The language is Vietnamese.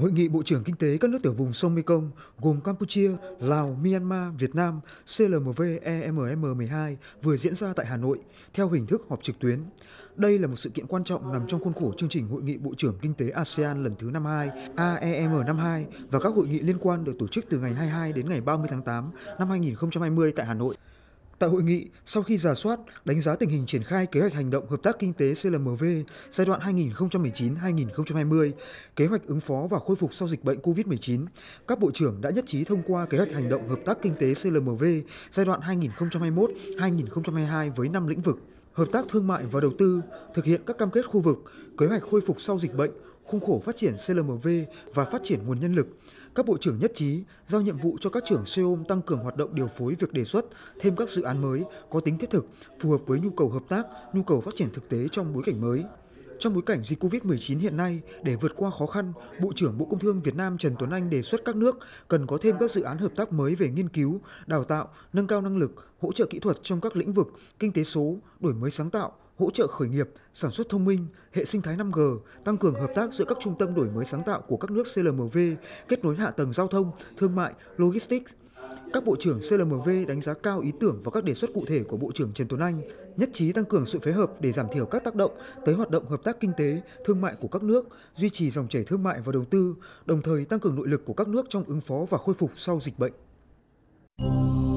Hội nghị Bộ trưởng Kinh tế các nước tiểu vùng sông Mekong gồm Campuchia, Lào, Myanmar, Việt Nam CLMV EMM12 vừa diễn ra tại Hà Nội theo hình thức họp trực tuyến. Đây là một sự kiện quan trọng nằm trong khuôn khổ chương trình Hội nghị Bộ trưởng Kinh tế ASEAN lần thứ 52 AEM52 và các hội nghị liên quan được tổ chức từ ngày 22 đến ngày 30 tháng 8 năm 2020 tại Hà Nội. Tại hội nghị, sau khi giả soát, đánh giá tình hình triển khai kế hoạch hành động hợp tác kinh tế CLMV giai đoạn 2019-2020, kế hoạch ứng phó và khôi phục sau dịch bệnh COVID-19, các bộ trưởng đã nhất trí thông qua kế hoạch hành động hợp tác kinh tế CLMV giai đoạn 2021-2022 với 5 lĩnh vực: hợp tác thương mại và đầu tư, thực hiện các cam kết khu vực, kế hoạch khôi phục sau dịch bệnh, khung khổ phát triển CLMV và phát triển nguồn nhân lực, các bộ trưởng nhất trí giao nhiệm vụ cho các trưởng SEOM tăng cường hoạt động điều phối việc đề xuất thêm các dự án mới có tính thiết thực, phù hợp với nhu cầu hợp tác, nhu cầu phát triển thực tế trong bối cảnh mới. Trong bối cảnh dịch COVID-19 hiện nay, để vượt qua khó khăn, Bộ trưởng Bộ Công Thương Việt Nam Trần Tuấn Anh đề xuất các nước cần có thêm các dự án hợp tác mới về nghiên cứu, đào tạo, nâng cao năng lực, hỗ trợ kỹ thuật trong các lĩnh vực kinh tế số, đổi mới sáng tạo, hỗ trợ khởi nghiệp, sản xuất thông minh, hệ sinh thái 5G, tăng cường hợp tác giữa các trung tâm đổi mới sáng tạo của các nước CLMV, kết nối hạ tầng giao thông, thương mại, logistics, các bộ trưởng CLMV đánh giá cao ý tưởng và các đề xuất cụ thể của Bộ trưởng Trần Tuấn Anh, nhất trí tăng cường sự phối hợp để giảm thiểu các tác động tới hoạt động hợp tác kinh tế, thương mại của các nước, duy trì dòng chảy thương mại và đầu tư, đồng thời tăng cường nội lực của các nước trong ứng phó và khôi phục sau dịch bệnh.